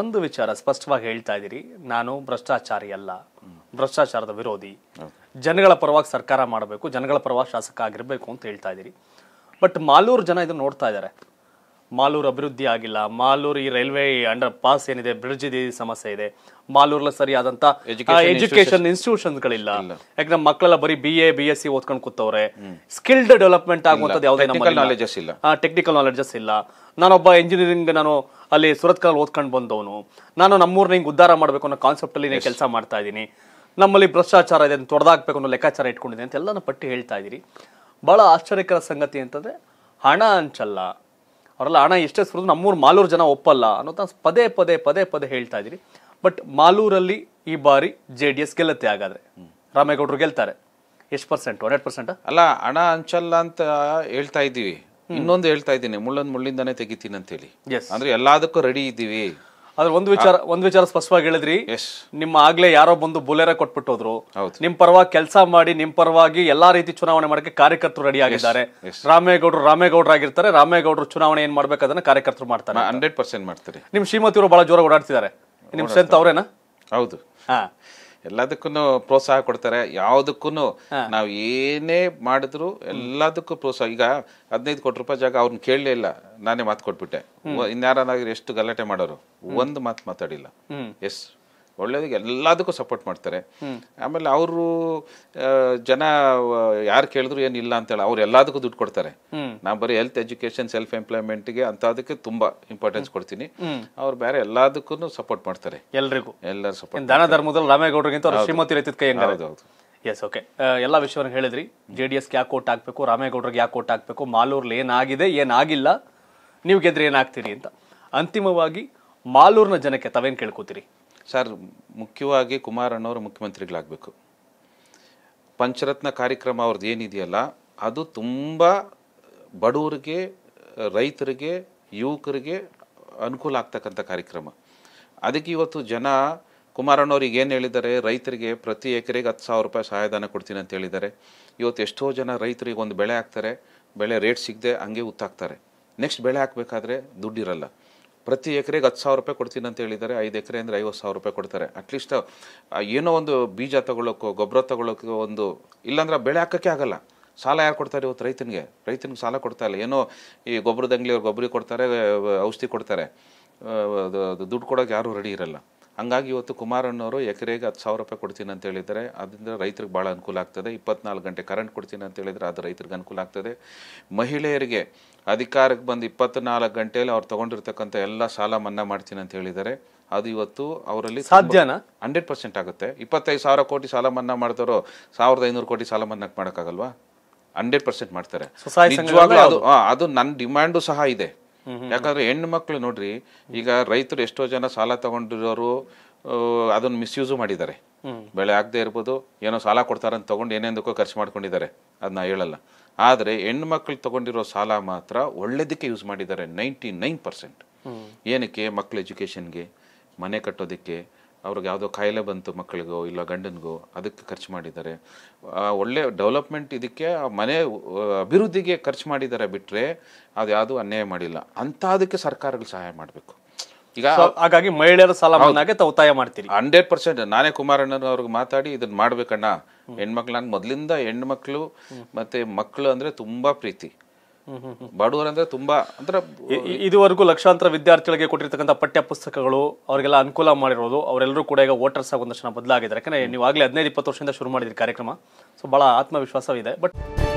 ಒಂದು ವಿಚಾರ ಸ್ಪಷ್ಟವಾಗಿ ಹೇಳ್ತಾ ಇದ್ದೀರಿ ನಾನು ಭ್ರಷ್ಟಾಚಾರಿ ಅಲ್ಲ ಭ್ರಷ್ಟಾಚಾರದ ವಿರೋಧಿ ಜನಗಳ ಪರವಾಗಿ ಸರ್ಕಾರ ಮಾಡಬೇಕು ಜನಗಳ ಪರವಾಗಿ ಶಾಸಕ ಆಗಿರಬೇಕು ಅಂತ ಹೇಳ್ತಾ ಇದ್ದೀರಿ ಬಟ್ ಮಾಲೂರು ಜನ ಇದನ್ನು ನೋಡ್ತಾ ಇದ್ದಾರೆ ಮಾಲೂರು ಅಭಿವೃದ್ಧಿ ಆಗಿಲ್ಲ ಮಾಲೂರು ಈ ರೈಲ್ವೆ ಅಂಡರ್ ಪಾಸ್ ಏನಿದೆ ಬ್ರಿಡ್ಜ್ ಇದೆ ಸಮಸ್ಯೆ ಇದೆ ಮಾಲೂರ್ಲ ಸರಿಯಾದಂತ ಎಜುಕೇಶನ್ ಗಳಿಲ್ಲ ಯಾಕಂದ್ರೆ ಮಕ್ಕಳೆಲ್ಲ ಬರೀ B A B S C ಓದ್ಕೊಂಡು ಕೂತವ್ರೆ ಸ್ಕಿಲ್ಡ್ ಡೆವಲಪ್ಮೆಂಟ್ ಆಗುವಂತದ್ದು ಯಾವುದೇ ನಾಲೆಜಸ್ ಇಲ್ಲ ಟೆಕ್ನಿಕಲ್ ನಾಲೆಜಸ್ ಇಲ್ಲ ನಾನೊಬ್ಬ ಇಂಜಿನಿಯರಿಂಗ್ ನಾನು ಅಲ್ಲಿ ಸುರತ್ಕಲ್ ಓದ್ಕೊಂಡು ಬಂದವನು ನಾನು ನಮ್ಮೂರ್ನ ಹಿಂಗೆ ಉದ್ಧಾರ ಮಾಡಬೇಕು ಅನ್ನೋ ಕಾನ್ಸೆಪ್ಟ್ ಅಲ್ಲಿ ಕೆಲಸ ಮಾಡ್ತಾ ಇದ್ದೀನಿ ನಮ್ಮಲ್ಲಿ ಭ್ರಷ್ಟಾಚಾರ ಇದೆ ತೊಡೆದಾಕ್ಬೇಕು ಅನ್ನೋ ಲೆಕ್ಕಾಚಾರ ಇಟ್ಕೊಂಡಿದ್ದೀನಿ ಅಂತ ಎಲ್ಲಾನು ಪಟ್ಟಿ ಹೇಳ್ತಾ ಇದೀರಿ ಬಹಳ ಆಶ್ಚರ್ಯಕರ ಸಂಗತಿ ಅಂತಂದ್ರೆ ಹಣ ಅಂಚಲ್ಲ ಅವರೆಲ್ಲ ಹಣ ಎಷ್ಟೇ ಸುರಿದ್ರು ನಮ್ಮೂರು ಮಾಲೂರು ಜನ ಒಪ್ಪಲ್ಲ ಅನ್ನೋದು ಪದೇ ಪದೇ ಪದೇ ಪದೇ ಹೇಳ್ತಾ ಇದ್ದೀರಿ ಬಟ್ ಮಾಲೂರಲ್ಲಿ ಈ ಬಾರಿ ಜೆ ಡಿ ಎಸ್ ಗೆಲ್ಲತ್ತೆ ಹಾಗಾದ್ರೆ ರಾಮೇಗೌಡರು ಗೆಲ್ತಾರೆ ಎಷ್ಟು ಪರ್ಸೆಂಟ್ ಹಂಡ್ರೆಡ್ ಪರ್ಸೆಂಟ್ ಅಲ್ಲ ಹಣ ಹಂಚಲ್ಲ ಅಂತ ಹೇಳ್ತಾ ಇದ್ದೀವಿ ಇನ್ನೊಂದು ಹೇಳ್ತಾ ಇದ್ದೀನಿ ಮುಳ್ಳೊಂದು ಮುಳ್ಳಿಂದಾನೇ ತೆಗಿತೀನಿ ಅಂತೇಳಿ ಅಂದ್ರೆ ಎಲ್ಲದಕ್ಕೂ ರೆಡಿ ಇದ್ದೀವಿ ಆದ್ರೆ ಒಂದು ವಿಚಾರ ಒಂದ್ ವಿಚಾರ ಸ್ಪಷ್ಟವಾಗಿ ಹೇಳಿದ್ರಿ ನಿಮ್ಮ ಆಗ್ಲೇ ಯಾರೋ ಬಂದು ಬುಲೆರ ಕೊಟ್ಬಿಟ್ಟೋದ್ರು ನಿಮ್ ಪರವಾಗಿ ಕೆಲಸ ಮಾಡಿ ನಿಮ್ ಪರವಾಗಿ ಎಲ್ಲಾ ರೀತಿ ಚುನಾವಣೆ ಮಾಡಕ್ಕೆ ಕಾರ್ಯಕರ್ತರು ರೆಡಿ ಆಗಿದ್ದಾರೆ ರಾಮೇಗೌಡರು ಆಗಿರ್ತಾರೆ ರಾಮೇಗೌಡರು ಚುನಾವಣೆ ಏನ್ ಅದನ್ನ ಕಾರ್ಯಕರ್ತರು ಮಾಡ್ತಾರೆ ಹಂಡ್ರೆಡ್ ಪರ್ಸೆಂಟ್ ಮಾಡ್ತಾರೆ ನಿಮ್ ಅವರು ಬಹಳ ಜೋರ ಓಡಾಡ್ತಿದ್ದಾರೆ ನಿಮ್ ಸ್ಟ್ರೆಂತ್ ಅವರೇನಾ ಹೌದು ಹಾ ಎಲ್ಲದಕ್ಕೂ ಪ್ರೋತ್ಸಾಹ ಕೊಡ್ತಾರೆ ಯಾವುದಕ್ಕೂ ನಾವು ಏನೇ ಮಾಡಿದ್ರು ಎಲ್ಲದಕ್ಕೂ ಪ್ರೋತ್ಸಾಹ ಈಗ ಹದಿನೈದು ಕೋಟಿ ರೂಪಾಯಿ ಜಾಗ ಅವ್ರನ್ನ ಕೇಳಲೇ ಇಲ್ಲ ನಾನೇ ಮಾತು ಕೊಟ್ಬಿಟ್ಟೆ ಇನ್ಯಾರಾದ್ರೂ ಎಷ್ಟು ಗಲಾಟೆ ಮಾಡೋರು ಒಂದು ಮಾತು ಮಾತಾಡಿಲ್ಲ ಎಸ್ ಒಳ್ಳೇದಿಗೆ ಎಲ್ಲದಕ್ಕೂ ಸಪೋರ್ಟ್ ಮಾಡ್ತಾರೆ ಆಮೇಲೆ ಅವರು ಜನ ಯಾರು ಕೇಳಿದ್ರು ಏನಿಲ್ಲ ಅಂತೇಳಿ ಅವ್ರು ಎಲ್ಲದಕ್ಕೂ ದುಡ್ಡು ಕೊಡ್ತಾರೆ ನಾನು ಬರೀ ಹೆಲ್ತ್ ಎಜುಕೇಶನ್ ಸೆಲ್ಫ್ ಎಂಪ್ಲಾಯ್ಮೆಂಟ್ಗೆ ಅದಕ್ಕೆ ತುಂಬಾ ಇಂಪಾರ್ಟೆನ್ಸ್ ಕೊಡ್ತೀನಿ ಅವ್ರು ಬೇರೆ ಎಲ್ಲದಕ್ಕೂ ಸಪೋರ್ಟ್ ಮಾಡ್ತಾರೆ ಎಲ್ರಿಗೂ ಎಲ್ಲರೂ ಸಪೋರ್ಟ್ ದಾನ ಧರ್ಮದಲ್ಲಿ ರಾಮೇಗೌಡರಿಗಿಂತ ಶ್ರೀಮತಿ ರೈತದ ಕೈ ಹೌದು ಎಸ್ ಓಕೆ ಎಲ್ಲ ವಿಷಯವನ್ನು ಹೇಳಿದ್ರಿ ಜೆ ಡಿ ಎಸ್ಗೆ ಯಾಕೆ ಓಟ್ ಹಾಕಬೇಕು ರಾಮೇಗೌಡರಿಗೆ ಯಾಕೆ ಓಟ್ ಹಾಕಬೇಕು ಮಾಲೂರ್ಲಿ ಏನಾಗಿದೆ ಏನಾಗಿಲ್ಲ ನೀವು ಗೆದ್ರೆ ಏನಾಗ್ತೀರಿ ಅಂತ ಅಂತಿಮವಾಗಿ ಮಾಲೂರಿನ ಜನಕ್ಕೆ ತಾವೇನು ಕೇಳ್ಕೋತೀರಿ ಸರ್ ಮುಖ್ಯವಾಗಿ ಕುಮಾರಣ್ಣವರು ಮುಖ್ಯಮಂತ್ರಿಗಳಾಗಬೇಕು ಪಂಚರತ್ನ ಕಾರ್ಯಕ್ರಮ ಅವ್ರದ್ದು ಏನಿದೆಯಲ್ಲ ಅದು ತುಂಬ ಬಡವರಿಗೆ ರೈತರಿಗೆ ಯುವಕರಿಗೆ ಅನುಕೂಲ ಆಗ್ತಕ್ಕಂಥ ಕಾರ್ಯಕ್ರಮ ಅದಕ್ಕೆ ಇವತ್ತು ಜನ ಕುಮಾರಣ್ಣವ್ರಿಗೆ ಏನು ಹೇಳಿದ್ದಾರೆ ರೈತರಿಗೆ ಪ್ರತಿ ಎಕರೆಗೆ ಹತ್ತು ಸಾವಿರ ರೂಪಾಯಿ ಸಹಾಯಧನ ಕೊಡ್ತೀನಿ ಅಂತ ಹೇಳಿದ್ದಾರೆ ಇವತ್ತು ಎಷ್ಟೋ ಜನ ರೈತರಿಗೆ ಒಂದು ಬೆಳೆ ಹಾಕ್ತಾರೆ ಬೆಳೆ ರೇಟ್ ಸಿಗದೆ ಹಂಗೆ ಉತ್ತಾಗ್ತಾರೆ ನೆಕ್ಸ್ಟ್ ಬೆಳೆ ಹಾಕಬೇಕಾದ್ರೆ ದುಡ್ಡಿರಲ್ಲ ಪ್ರತಿ ಎಕರೆಗೆ ಹತ್ತು ಸಾವಿರ ರೂಪಾಯಿ ಕೊಡ್ತೀನಿ ಅಂತ ಹೇಳಿದ್ದಾರೆ ಐದು ಎಕರೆ ಅಂದರೆ ಐವತ್ತು ಸಾವಿರ ರೂಪಾಯಿ ಕೊಡ್ತಾರೆ ಅಟ್ಲೀಸ್ಟ್ ಏನೋ ಒಂದು ಬೀಜ ತಗೊಳ್ಳೋಕ್ಕೋ ಗೊಬ್ಬರ ತಗೊಳ್ಳೋಕ್ಕೋ ಒಂದು ಇಲ್ಲಾಂದ್ರೆ ಬೆಳೆ ಹಾಕೋಕ್ಕೆ ಆಗಲ್ಲ ಸಾಲ ಯಾರು ಕೊಡ್ತಾರೆ ಇವತ್ತು ರೈತನಿಗೆ ರೈತನಿಗೆ ಸಾಲ ಕೊಡ್ತಾ ಇಲ್ಲ ಏನೋ ಈ ಗೊಬ್ಬರದಂಗಲಿ ಅವ್ರು ಗೊಬ್ಬರಿ ಕೊಡ್ತಾರೆ ಔಷಧಿ ಕೊಡ್ತಾರೆ ದುಡ್ಡು ಕೊಡೋಕೆ ಯಾರೂ ರೆಡಿ ಇರಲ್ಲ ಹಂಗಾಗಿ ಇವತ್ತು ಕುಮಾರಣ್ಣವರು ಎಕರೆಗೆ ಹತ್ತು ಸಾವಿರ ರೂಪಾಯಿ ಕೊಡ್ತೀನಿ ಅಂತ ಹೇಳಿದರೆ ಅದರಿಂದ ರೈತರಿಗೆ ಭಾಳ ಅನುಕೂಲ ಆಗ್ತದೆ ಇಪ್ಪತ್ನಾಲ್ಕು ಗಂಟೆ ಕರೆಂಟ್ ಕೊಡ್ತೀನಿ ಅಂತ ಹೇಳಿದರೆ ಅದು ರೈತರಿಗೆ ಅನುಕೂಲ ಆಗ್ತದೆ ಮಹಿಳೆಯರಿಗೆ ಅಧಿಕಾರಕ್ಕೆ ಬಂದು ಇಪ್ಪತ್ನಾಲ್ಕು ಗಂಟೆಯಲ್ಲಿ ಅವ್ರು ತೊಗೊಂಡಿರ್ತಕ್ಕಂಥ ಎಲ್ಲ ಸಾಲ ಮನ್ನಾ ಮಾಡ್ತೀನಿ ಅಂತ ಹೇಳಿದರೆ ಅದು ಇವತ್ತು ಅವರಲ್ಲಿ ಸಾಧ್ಯನಾ ಹಂಡ್ರೆಡ್ ಪರ್ಸೆಂಟ್ ಆಗುತ್ತೆ ಇಪ್ಪತ್ತೈದು ಸಾವಿರ ಕೋಟಿ ಸಾಲ ಮನ್ನಾ ಮಾಡಿದವರು ಸಾವಿರದ ಐನೂರು ಕೋಟಿ ಸಾಲ ಮನ್ನಾ ಮಾಡೋಕ್ಕಾಗಲ್ವಾ ಹಂಡ್ರೆಡ್ ಪರ್ಸೆಂಟ್ ಮಾಡ್ತಾರೆ ನಿಜವಾಗ್ಲೂ ಅದು ಅದು ನನ್ನ ಡಿಮ್ಯಾಂಡು ಸಹ ಇದೆ ಯಾಕಂದ್ರೆ ಹೆಣ್ಣು ಮಕ್ಕಳು ನೋಡ್ರಿ ಈಗ ರೈತರು ಎಷ್ಟೋ ಜನ ಸಾಲ ತಗೊಂಡಿರೋರು ಅದನ್ನ ಮಿಸ್ಯೂಸು ಮಾಡಿದ್ದಾರೆ ಬೆಳೆ ಆಗದೆ ಇರ್ಬೋದು ಏನೋ ಸಾಲ ಕೊಡ್ತಾರಂತ ತಗೊಂಡು ಏನೇಂದಕ್ಕೋ ಖರ್ಚು ಮಾಡ್ಕೊಂಡಿದ್ದಾರೆ ಅದನ್ನ ಹೇಳಲ್ಲ ಆದರೆ ಹೆಣ್ಣು ಮಕ್ಕಳು ತಗೊಂಡಿರೋ ಸಾಲ ಮಾತ್ರ ಒಳ್ಳೇದಕ್ಕೆ ಯೂಸ್ ಮಾಡಿದ್ದಾರೆ ನೈಂಟಿ ನೈನ್ ಪರ್ಸೆಂಟ್ ಏನಕ್ಕೆ ಮಕ್ಕಳ ಎಜುಕೇಷನ್ಗೆ ಮನೆ ಕಟ್ಟೋದಕ್ಕೆ ಅವ್ರಿಗೆ ಯಾವುದೋ ಕಾಯಿಲೆ ಬಂತು ಮಕ್ಕಳಿಗೋ ಇಲ್ಲ ಗಂಡನಿಗೋ ಅದಕ್ಕೆ ಖರ್ಚು ಮಾಡಿದ್ದಾರೆ ಒಳ್ಳೆ ಡೆವಲಪ್ಮೆಂಟ್ ಇದಕ್ಕೆ ಮನೆ ಅಭಿವೃದ್ಧಿಗೆ ಖರ್ಚು ಮಾಡಿದ್ದಾರೆ ಬಿಟ್ಟರೆ ಅದು ಯಾವುದೂ ಅನ್ಯಾಯ ಮಾಡಿಲ್ಲ ಅದಕ್ಕೆ ಸರ್ಕಾರಗಳು ಸಹಾಯ ಮಾಡಬೇಕು ಈಗ ಹಾಗಾಗಿ ಮಹಿಳೆಯರ ಸಾಲ ಒತ್ತಾಯ ಮಾಡ್ತೀರಿ ಹಂಡ್ರೆಡ್ ಪರ್ಸೆಂಟ್ ನಾನೇ ಕುಮಾರಣ್ಣನ ಅವ್ರಿಗೆ ಮಾತಾಡಿ ಇದನ್ನ ಮಾಡ್ಬೇಕಣ್ಣ ಹೆಣ್ಮಕ್ಳು ನಾನು ಮೊದಲಿಂದ ಹೆಣ್ಮಕ್ಳು ಮತ್ತೆ ಮಕ್ಕಳು ಅಂದ್ರೆ ತುಂಬಾ ಪ್ರೀತಿ ಅಂದ್ರೆ ತುಂಬಾ ಅಂದ್ರೆ ಇದುವರೆಗೂ ಲಕ್ಷಾಂತರ ವಿದ್ಯಾರ್ಥಿಗಳಿಗೆ ಕೊಟ್ಟಿರ್ತಕ್ಕಂಥ ಪಠ್ಯ ಪುಸ್ತಕಗಳು ಅವರಿಗೆಲ್ಲ ಅನುಕೂಲ ಮಾಡಿರೋದು ಅವರೆಲ್ಲರೂ ಕೂಡ ಈಗ ವೋಟರ್ಸ್ ಆಗಿ ಒಂದಷ್ಟು ಬದಲಾಗಿದ್ದಾರೆ ಯಾಕಂದ್ರೆ ನೀವು ಆಗಲೇ ಹದಿನೈದು ಇಪ್ಪತ್ತು ವರ್ಷದಿಂದ ಶುರು ಮಾಡಿದ್ರಿ ಕಾರ್ಯಕ್ರಮ ಸೊ ಬಹಳ ಆತ್ಮವಿಶ್ವಾಸವಿದೆ ಬಟ್